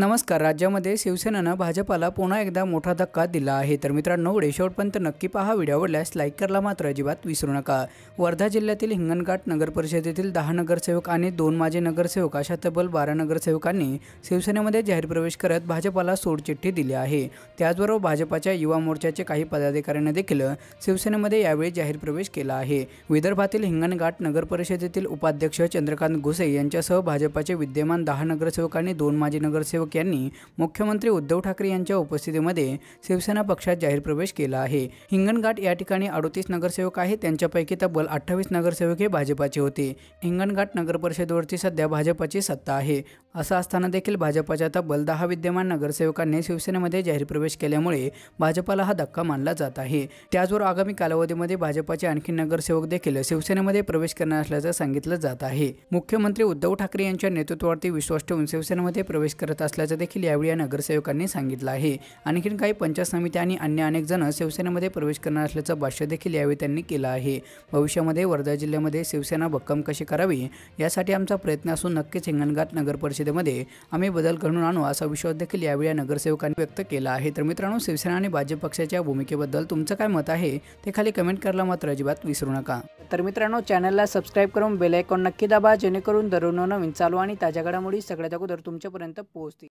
नमस्कार राज्यामध्ये शिवसेनेनं भाजपाला पुन्हा एकदा मोठा धक्का दिला आहे तर मित्रांनो व्हिडिओ शेवटपर्यंत नक्की पहा व्हिडिओ आवडल्यास लाईक करायला मात्र अजिबात विसरू नका वर्धा जिल्ह्यातील हिंगणघाट नगर परिषदेतील दहा नगरसेवक आणि दोन माजी नगरसेवक अशा तब्बल बारा नगरसेवकांनी शिवसेनेमध्ये जाहीर प्रवेश करत भाजपाला सोडचिठ्ठी दिली आहे त्याचबरोबर भाजपाच्या युवा मोर्चाचे काही पदाधिकाऱ्यांनी देखील शिवसेनेमध्ये यावेळी जाहीर प्रवेश केला आहे विदर्भातील हिंगणघाट नगर परिषदेतील उपाध्यक्ष चंद्रकांत घुसे यांच्यासह भाजपाचे विद्यमान दहा नगरसेवक आणि दोन माजी नगरसेवक देशमुख यांनी मुख्यमंत्री उद्धव ठाकरे यांच्या उपस्थितीमध्ये शिवसेना पक्षात जाहीर प्रवेश केला आहे हिंगणघाट या ठिकाणी अडोतीस नगरसेवक आहेत त्यांच्यापैकी तब्बल अठ्ठावीस नगरसेवक हे भाजपाचे होते हिंगणघाट नगर परिषदेवरती सध्या भाजपाची सत्ता आहे असं असताना देखील भाजपाच्या तब्बल दहा विद्यमान नगरसेवकांनी शिवसेनेमध्ये जाहीर प्रवेश केल्यामुळे भाजपाला हा धक्का मानला जात आहे त्याचबरोबर आगामी कालावधीमध्ये भाजपाचे आणखी नगरसेवक देखील शिवसेनेमध्ये प्रवेश करणार असल्याचं सांगितलं जात आहे मुख्यमंत्री उद्धव ठाकरे यांच्या नेतृत्वावरती विश्वास ठेवून शिवसेनेमध्ये प्रवेश करत असल्या असल्याचं देखील यावेळी या नगरसेवकांनी सांगितलं आहे आणखीन काही पंचायत समित्या आणि अन्य अनेक जण शिवसेनेमध्ये प्रवेश करणार असल्याचं भाष्य देखील यावेळी त्यांनी केलं आहे भविष्यामध्ये वर्धा जिल्ह्यामध्ये शिवसेना भक्कम कशी करावी यासाठी आमचा प्रयत्न असून नक्कीच हिंगणघाट नगर परिषदेमध्ये आम्ही बदल घडून आणू असा विश्वास देखील यावेळी या नगरसेवकांनी व्यक्त केला आहे तर मित्रांनो शिवसेना आणि भाजप पक्षाच्या भूमिकेबद्दल तुमचं काय मत आहे ते खाली कमेंट करायला मात्र अजिबात विसरू नका तर मित्रांनो चॅनलला सबस्क्राईब करून बेलायकॉन नक्की दाबा जेणेकरून दररोज नवीन चालू आणि ताज्या घडामोडी सगळ्यात अगोदर तुमच्यापर्यंत पोहोचतील